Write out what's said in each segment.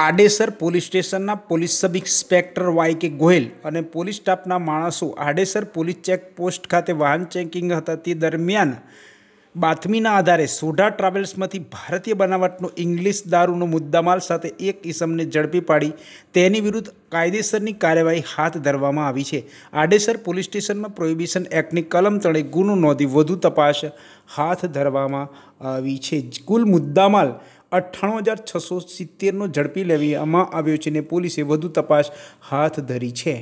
Adesar police સ્ટેશનના police sub inspector Y K Gohil અને police સ્ટાફના માણસો આડેસર પોલીસ ચેકપોસ્ટ ખાતે વાહન ચેકિંગ હતા તે દરમિયાન બાતમીના આધારે સોઢા ટ્રાવેલ્સમાંથી ભારતીય બનાવટનો ઇંગ્લિશ દારૂનો મુદ્દામાલ સાથે એક ઇસમને ઝડપી પાડી તેની વિરુદ્ધ કાયદેસરની કાર્યવાહી હાથ ધરવામાં આવી છે આડેસર પોલીસ સ્ટેશનમાં પ્રોહિબિશન એક્ટની કલમ તળે ગુનો નોંધી વધુ તપાસ હાથ ધરવામાં આવી છે કુલ મુદ્દામાલ અઠ્ઠાણું હજાર છસો સિત્તેરનો ઝડપી લેવામાં આવ્યો છે અને પોલીસે વધુ તપાસ હાથ ધરી છે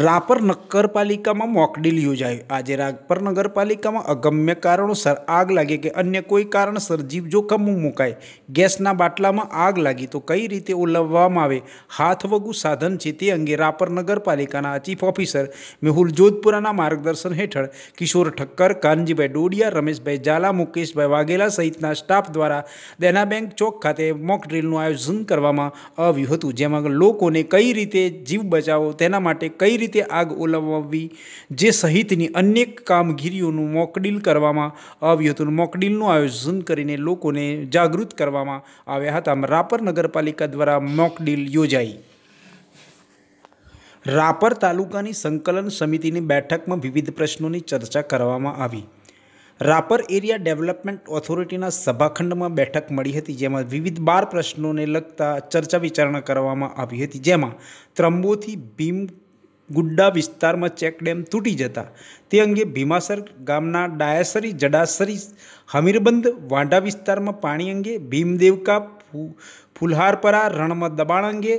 રાપર નગરપાલિકામાં મોકડીલ યોજાયો આજે રાપર નગરપાલિકામાં અગમ્ય કારણોસર આગ લાગે કે અન્ય કોઈ કારણસર જીવ જોખમ મુકાય ગેસના બાટલામાં આગ લાગી તો કઈ રીતે ઓલવવામાં આવે હાથવગું સાધન છે તે અંગે રાપર નગરપાલિકાના ચીફ ઓફિસર મેહુલ જોધપુરાના માર્ગદર્શન હેઠળ કિશોર ઠક્કર કાનજીભાઈ ડોડિયા રમેશભાઈ ઝાલા મુકેશભાઈ વાઘેલા સહિતના સ્ટાફ દ્વારા દેના બેંક ચોક ખાતે મોકડ્રીલનું આયોજન કરવામાં આવ્યું હતું જેમાં લોકોને કઈ રીતે જીવ બચાવો તેના માટે કઈ રીતે આગ ઓલવવી જે સહિતની અનેક કામગીરીઓનું મોકડીલ કરવામાં આવ્યું હતું મોકડીલનું આયોજન કરીને લોકોને જાગૃત કરવામાં આવ્યા હતા રાપર નગરપાલિકા દ્વારા મોકડીલ યોજાઈ રાપર તાલુકાની સંકલન સમિતિની બેઠકમાં વિવિધ પ્રશ્નોની ચર્ચા કરવામાં આવી રાપર એરિયા ડેવલપમેન્ટ ઓથોરિટીના સભાખંડમાં બેઠક મળી હતી જેમાં વિવિધ બાર પ્રશ્નોને લગતા ચર્ચા વિચારણા કરવામાં આવી હતી જેમાં ત્રંબોથી ભીમ ગુડ્ડા વિસ્તારમાં ચેકડેમ તૂટી જતા તે અંગે ભીમાસર ગામના ડાયાસરી જડાસરી હમીરબંધ વાંઢા વિસ્તારમાં પાણી અંગે ભીમદેવકા ફુલહારપરા રણમાં દબાણ અંગે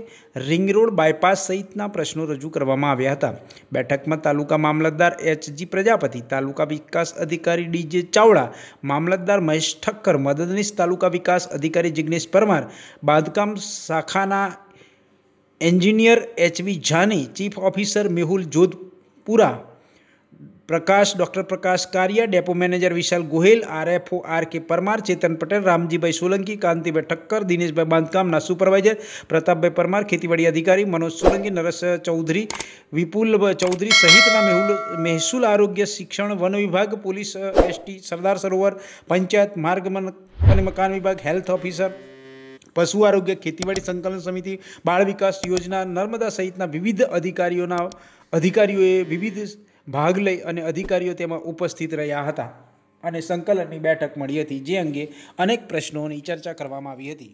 રિંગ રોડ બાયપાસ સહિતના પ્રશ્નો રજૂ કરવામાં આવ્યા હતા બેઠકમાં તાલુકા મામલતદાર એચજી પ્રજાપતિ તાલુકા વિકાસ અધિકારી ડીજે ચાવડા મામલતદાર મહેશ ઠક્કર મદદનીશ તાલુકા વિકાસ અધિકારી જિજ્ઞેશ પરમાર બાંધકામ શાખાના engineer H V Jhani chief officer Mehul Jodhpura Prakash doctor Prakash Kariya depot manager Vishal Gohel RFO R K Parmar चेतन पटेल रामजी भाई सोलंकी कांति भाई ठक्कर दिनेश भाई बांधकाम ना सुपरवाइजर प्रताप भाई परमार खेती अधिकारी मनोज सोलंकी नरस चौधरी विपुल चौधरी सहित ना मेहुल महसूल आरोग्य शिक्षण वन विभाग पुलिस एस टी सरदार सरोवर पंचायत मार्ग मन मकान विभाग हेल्थ ऑफिसर પશુ આરોગ્ય ખેતીવાડી સંકલન સમિતિ બાળ વિકાસ યોજના નર્મદા સહિતના વિવિધ અધિકારીઓના અધિકારીઓએ વિવિધ ભાગ લઈ અને અધિકારીઓ તેમાં ઉપસ્થિત રહ્યા હતા અને સંકલનની બેઠક મળી હતી જે અંગે અનેક પ્રશ્નોની ચર્ચા કરવામાં આવી હતી